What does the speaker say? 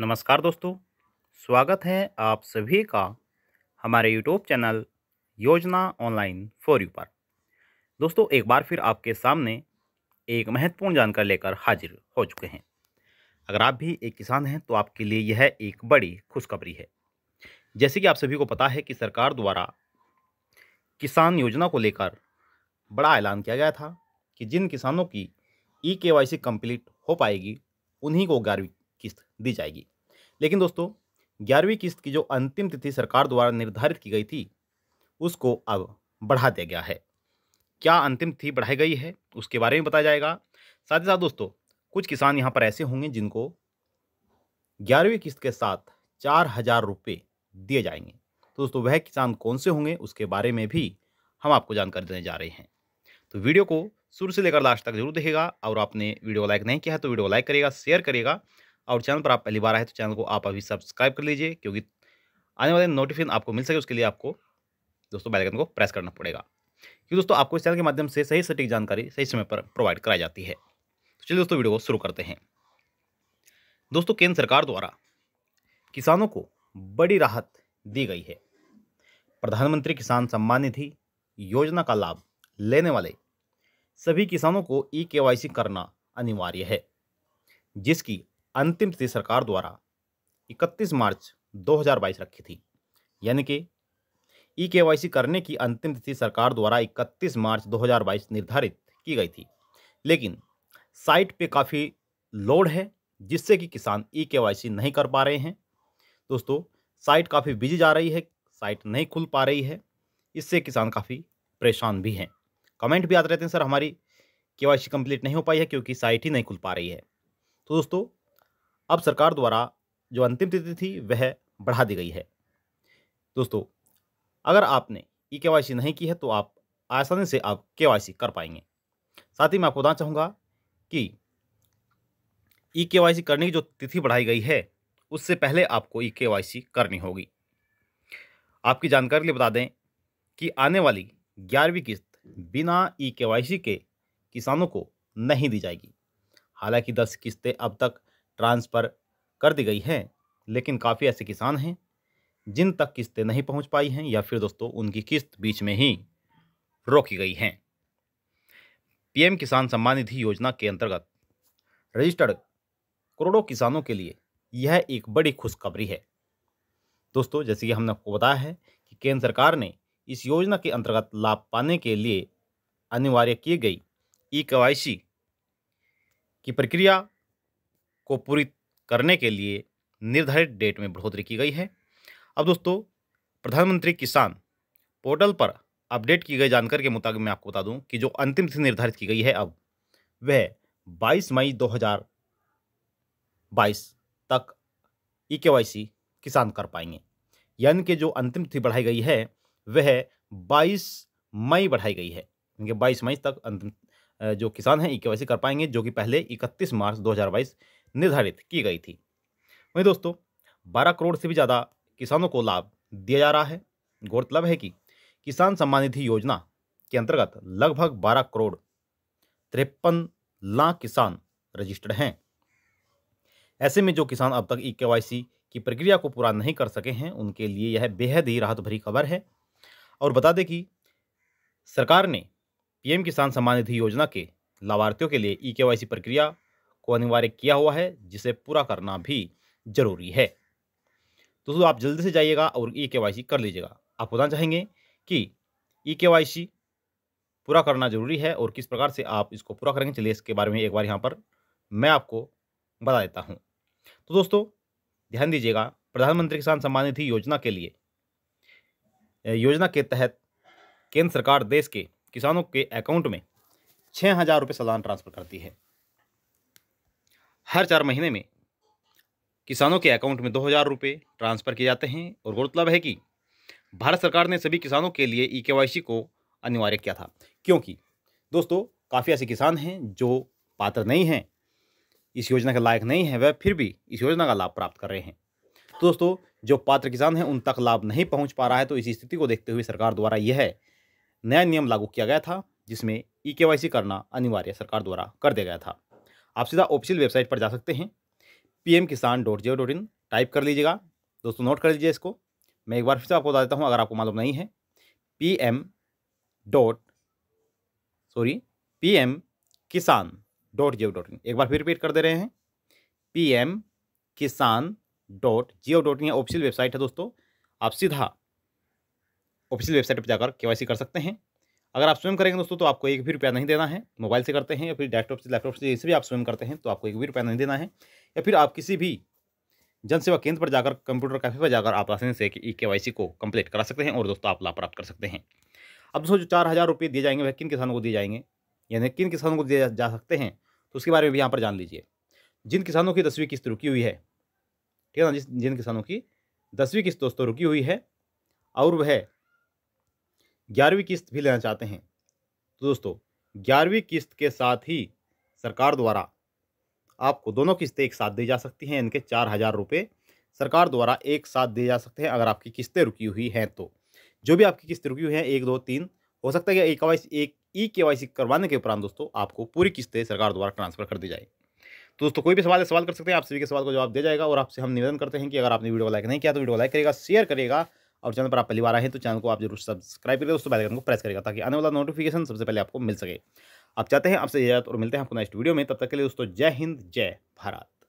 नमस्कार दोस्तों स्वागत है आप सभी का हमारे YouTube channel Yojana online for you पर दोस्तों एक बार फिर आपके सामने एक महत्वपूर्ण जानकारी लेकर हाजिर हो चुके हैं अगर आप भी एक किसान हैं तो आपके लिए यह एक बड़ी खुशखबरी है जैसे कि आप सभी को पता है कि सरकार द्वारा किसान योजना को लेकर बड़ा ऐलान किया गया था कि जिन किसानों की ई के वाई सी हो पाएगी उन्हीं को ग्यारहवीं किस्त दी जाएगी लेकिन दोस्तों ग्यारहवीं किस्त की जो अंतिम तिथि सरकार द्वारा निर्धारित की गई थी उसको अब बढ़ा दिया गया है क्या अंतिम तिथि बढ़ाई गई है उसके बारे में बताया जाएगा साथ ही साथ दोस्तों कुछ किसान यहाँ पर ऐसे होंगे जिनको ग्यारहवीं किस्त के साथ चार हजार रुपये दिए जाएंगे तो दोस्तों वह किसान कौन से होंगे उसके बारे में भी हम आपको जानकारी देने जा रहे हैं तो वीडियो को शुरू से लेकर लास्ट तक जरूर देखेगा और आपने वीडियो लाइक नहीं किया है तो वीडियो लाइक करेगा शेयर करेगा और चैनल पर आप पहली बार आए तो चैनल को आप अभी सब्सक्राइब कर लीजिए क्योंकि आने वाले नोटिफिकेशन आपको मिल सके उसके लिए आपको दोस्तों बेलाइकन को प्रेस करना पड़ेगा क्योंकि दोस्तों आपको इस चैनल के माध्यम से सही सटीक जानकारी सही समय पर प्रोवाइड कराई जाती है तो चलिए दोस्तों वीडियो को शुरू करते हैं दोस्तों केंद्र सरकार द्वारा किसानों को बड़ी राहत दी गई है प्रधानमंत्री किसान सम्मान निधि योजना का लाभ लेने वाले सभी किसानों को ई केवाईसी करना अनिवार्य है जिसकी अंतिम तिथि सरकार द्वारा 31 मार्च 2022 रखी थी यानी कि ई e के करने की अंतिम तिथि सरकार द्वारा 31 मार्च 2022 निर्धारित की गई थी लेकिन साइट पे काफ़ी लोड है जिससे कि किसान ई e के नहीं कर पा रहे हैं दोस्तों साइट काफ़ी बिजी जा रही है साइट नहीं खुल पा रही है इससे किसान काफ़ी परेशान भी हैं कमेंट भी आते रहते हैं सर हमारी के वाई नहीं हो पाई है क्योंकि साइट ही नहीं खुल पा रही है तो दोस्तों अब सरकार द्वारा जो अंतिम तिथि थी वह बढ़ा दी गई है दोस्तों अगर आपने ई के नहीं की है तो आप आसानी से आप के कर पाएंगे साथ ही मैं आपको बताना चाहूँगा कि ई के करने की जो तिथि बढ़ाई गई है उससे पहले आपको ई के करनी होगी आपकी जानकारी के लिए बता दें कि आने वाली ग्यारहवीं किस्त बिना ई के के किसानों को नहीं दी जाएगी हालांकि दस किस्तें अब तक ट्रांसफ़र कर दी गई हैं लेकिन काफ़ी ऐसे किसान हैं जिन तक किस्तें नहीं पहुंच पाई हैं या फिर दोस्तों उनकी किस्त बीच में ही रोकी गई हैं पीएम किसान सम्मान निधि योजना के अंतर्गत रजिस्टर्ड करोड़ों किसानों के लिए यह एक बड़ी खुशखबरी है दोस्तों जैसे कि हमने आपको बताया है कि केंद्र सरकार ने इस योजना के अंतर्गत लाभ पाने के लिए अनिवार्य की गई ई कवायसी की प्रक्रिया को पूरी करने के लिए निर्धारित डेट में बढ़ोतरी की गई है अब दोस्तों प्रधानमंत्री किसान पोर्टल पर अपडेट की गई जानकारी के मुताबिक मैं आपको बता दूं कि जो अंतिम तिथि निर्धारित की गई है अब वह 22 मई 2022 तक ई e के किसान कर पाएंगे यानी कि जो अंतिम तिथि बढ़ाई गई है वह 22 मई बढ़ाई गई है यानी कि 22 मई तक अंतिम जो किसान हैं ई e के कर पाएंगे जो कि पहले 31 मार्च 2022 निर्धारित की गई थी वहीं दोस्तों बारह करोड़ से भी ज़्यादा किसानों को लाभ दिया जा रहा है गौरतलब है कि किसान सम्मान निधि योजना के अंतर्गत लगभग बारह करोड़ तिरपन लाख किसान रजिस्टर्ड हैं ऐसे में जो किसान अब तक ई के की प्रक्रिया को पूरा नहीं कर सके हैं उनके लिए यह बेहद ही राहत भरी खबर है और बता दें कि सरकार ने पीएम किसान सम्मान निधि योजना के लाभार्थियों के लिए ई के प्रक्रिया को अनिवार्य किया हुआ है जिसे पूरा करना भी जरूरी है तो दोस्तों आप जल्दी से जाइएगा और ई के कर लीजिएगा आप बताना चाहेंगे कि ई के पूरा करना जरूरी है और किस प्रकार से आप इसको पूरा करेंगे चलिए इसके बारे में एक बार यहाँ पर मैं आपको बता देता हूँ तो दोस्तों ध्यान दीजिएगा प्रधानमंत्री किसान सम्मान निधि योजना के लिए योजना के तहत केंद्र सरकार देश के किसानों के अकाउंट में छः हज़ार रुपये सालाना ट्रांसफ़र करती है हर चार महीने में किसानों के अकाउंट में दो हज़ार रुपये ट्रांसफ़र किए जाते हैं और गौरतलब है कि भारत सरकार ने सभी किसानों के लिए ई के को अनिवार्य किया था क्योंकि दोस्तों काफ़ी ऐसे किसान हैं जो पात्र नहीं हैं इस योजना के लायक नहीं है वह फिर भी इस योजना का लाभ प्राप्त कर रहे हैं तो दोस्तों जो पात्र किसान हैं उन तक लाभ नहीं पहुंच पा रहा है तो इसी स्थिति को देखते हुए सरकार द्वारा यह नया नियम लागू किया गया था जिसमें ई करना अनिवार्य सरकार द्वारा कर दिया गया था आप सीधा ऑफिशियल वेबसाइट पर जा सकते हैं P M Kisan dot G O dot in type कर लीजिएगा दोस्तों नोट कर लीजिए इसको मैं एक बार फिर से आपको बता देता हूँ अगर आपको मालूम नहीं है P M dot sorry P M Kisan dot G O dot in एक बार फिर रिपीट कर दे रहे हैं P M Kisan dot G O dot in official website है दोस्तों आप सीधा ऑफिशियल वेबसाइट पर जाकर के वाई सी कर सकते हैं अगर आप स्वयं करेंगे दोस्तों तो आपको एक भी रुपया नहीं देना है मोबाइल से करते हैं या फिर डेस्कटॉप से लैपटॉप से जैसे भी आप स्वयं करते हैं तो आपको एक भी रुपया नहीं देना है या फिर आप किसी भी जन सेवा केंद्र पर जाकर कंप्यूटर कैफे पर जाकर आप आसानी से ई के को कंप्लीट करा सकते हैं और दोस्तों आप लाभ प्राप्त कर सकते हैं अब दोस्तों जो चार हज़ार रुपये दिए जाएंगे वह किन किसानों को दिए जाएंगे यानी किन किसानों को दिए जा सकते हैं तो उसके बारे में भी यहाँ पर जान लीजिए जिन किसानों की दसवीं किस्त रुकी हुई है ठीक है ना जिस जिन किसानों की दसवीं किस्त दोस्तों रुकी हुई है और वह ग्यारहवीं किस्त भी लेना चाहते हैं तो दोस्तों ग्यारहवीं किस्त के साथ ही सरकार द्वारा आपको दोनों किस्तें एक साथ दी जा सकती हैं इनके चार हज़ार रुपये सरकार द्वारा एक साथ दिए जा सकते हैं अगर आपकी किस्तें रुकी हुई हैं तो जो भी आपकी किस्तें रुकी हुई हैं एक दो तीन हो सकता है कि एक वाई एक ई के वाई सी करवाने के उपरांत दोस्तों आपको पूरी किस्तें सरकार द्वारा ट्रांसफर कर दी जाए तो दोस्तों कोई भी सवाल है सवाल कर सकते हैं आप सभी के सवाल को जवाब दिया जाएगा और आपसे हम निवेदन करते हैं कि अगर आपने वीडियो लाइक नहीं किया तो वीडियो लाइक करेगा शेयर करेगा और चैनल पर आप पहली बार आए हैं तो चैनल को आप जरूर सब्सक्राइब करें दोस्तों बैलकन को प्रेस करेगा ताकि आने वाला नोटिफिकेशन सबसे पहले आपको मिल सके आप चाहते हैं आपसे इजाजत और मिलते हैं आपको नेक्स्ट वीडियो में तब तक के लिए दोस्तों जय हिंद जय भारत